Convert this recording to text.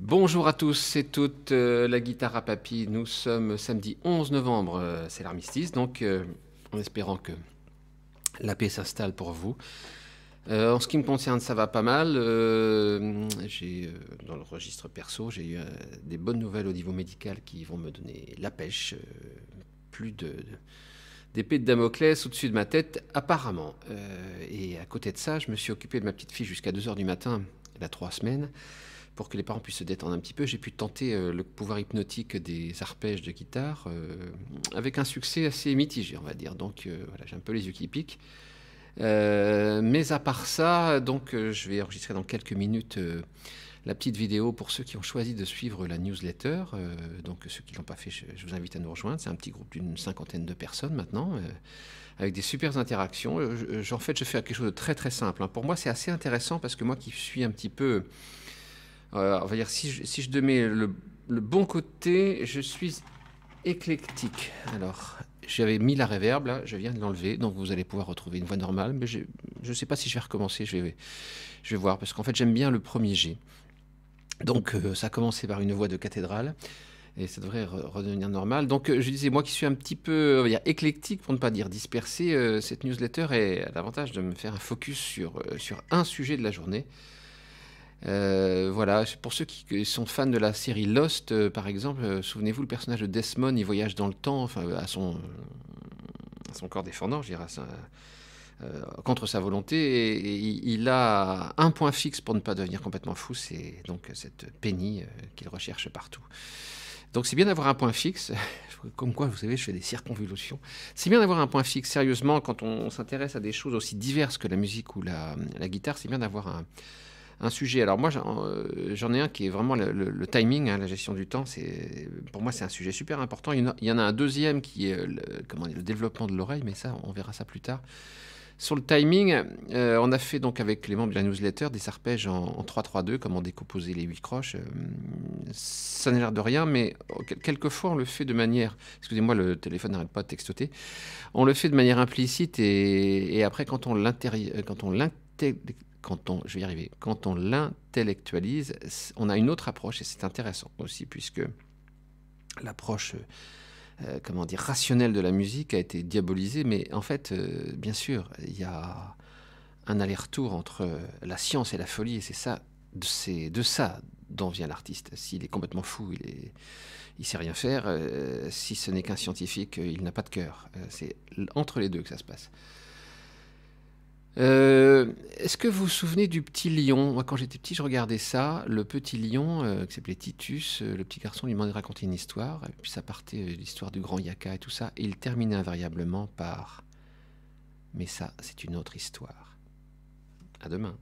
Bonjour à tous c'est toute euh, la guitare à papy, nous sommes samedi 11 novembre, euh, c'est l'armistice, donc euh, en espérant que la paix s'installe pour vous. en ce qui me concerne, ça va pas mal. j'ai, dans le registre perso, j'ai eu des bonnes nouvelles au niveau médical qui vont me donner la pêche. plus de, de d'épée de Damoclès au-dessus de ma tête, apparemment. et à côté de ça, je me suis occupé de ma petite fille jusqu'à 2h du matin, il a trois semaines pour que les parents puissent se détendre un petit peu, j'ai pu tenter euh, le pouvoir hypnotique des arpèges de guitare euh, avec un succès assez mitigé, on va dire. Donc euh, voilà, j'ai un peu les yeux qui piquent. mais à part ça, donc je vais enregistrer dans quelques minutes la petite vidéo pour ceux qui ont choisi de suivre la newsletter. donc ceux qui l'ont pas fait, je, vous invite à nous rejoindre. C'est un petit groupe d'une cinquantaine de personnes maintenant, avec des super interactions. en fait, je fais quelque chose de très très simple. Hein. Pour moi, c'est assez intéressant parce que moi qui suis un petit peu alors, on va dire, si je, si mets le, bon côté, je suis éclectique. Alors, j'avais mis la réverb, là, je viens de l'enlever, donc vous allez pouvoir retrouver une voix normale, mais je ne sais pas si je vais recommencer, je vais, je vais voir, parce qu'en fait, j'aime bien le premier G. Donc, euh, ça a commencé par une voix de cathédrale et ça devrait redevenir normal. Donc euh, je disais, moi qui suis un petit peu éclectique, pour ne pas dire dispersé, euh, cette newsletter est davantage l'avantage de me faire un focus sur un sujet de la journée. Euh, voilà, pour ceux qui sont fans de la série Lost, euh, par exemple, euh, souvenez-vous, le personnage de Desmond, il voyage dans le temps, enfin, à son, son corps défendant, je dirais, contre sa volonté, et, il a un point fixe pour ne pas devenir complètement fou, c'est donc cette Penny qu'il recherche partout. Donc c'est bien d'avoir un point fixe, comme quoi vous savez je fais des circonvolutions, c'est bien d'avoir un point fixe, sérieusement quand on, s'intéresse à des choses aussi diverses que la musique ou la guitare, c'est bien d'avoir un, un sujet. Alors moi, euh, j'en ai un qui est vraiment le, timing, hein, la gestion du temps. C'est pour moi, c'est un sujet super important. Il y, en a, un deuxième qui est le, comment développement de l'oreille, mais ça, on verra ça plus tard. Sur le timing, euh, on a fait donc avec les membres de la newsletter des arpèges en, 3-3-2, comment décomposer les huit croches. Euh, ça n'a l'air de rien, mais quelquefois on le fait de manière. Excusez-moi, le téléphone n'arrête pas de textoter. On le fait de manière implicite et, après, quand on l'intègre quand on, je vais arriver, quand on l'intellectualise, on a une autre approche et c'est intéressant aussi puisque l'approche euh, euh, comment dire rationnelle de la musique a été diabolisée, mais en fait, euh, bien sûr, il y a un aller-retour entre la science et la folie et c'est ça, de ça dont vient l'artiste. S'il est complètement fou, il ne sait rien faire. si ce n'est qu'un scientifique, il n'a pas de cœur. c'est entre les deux que ça se passe. Euh, est-ce que vous vous souvenez du petit lion Moi, quand j'étais petit, je regardais ça. Le petit lion, euh, qui s'appelait Titus, euh, le petit garçon lui demandait de raconter une histoire. puis ça partait euh, l'histoire du grand Yaka et tout ça. Et il terminait invariablement par Mais ça, c'est une autre histoire. À demain.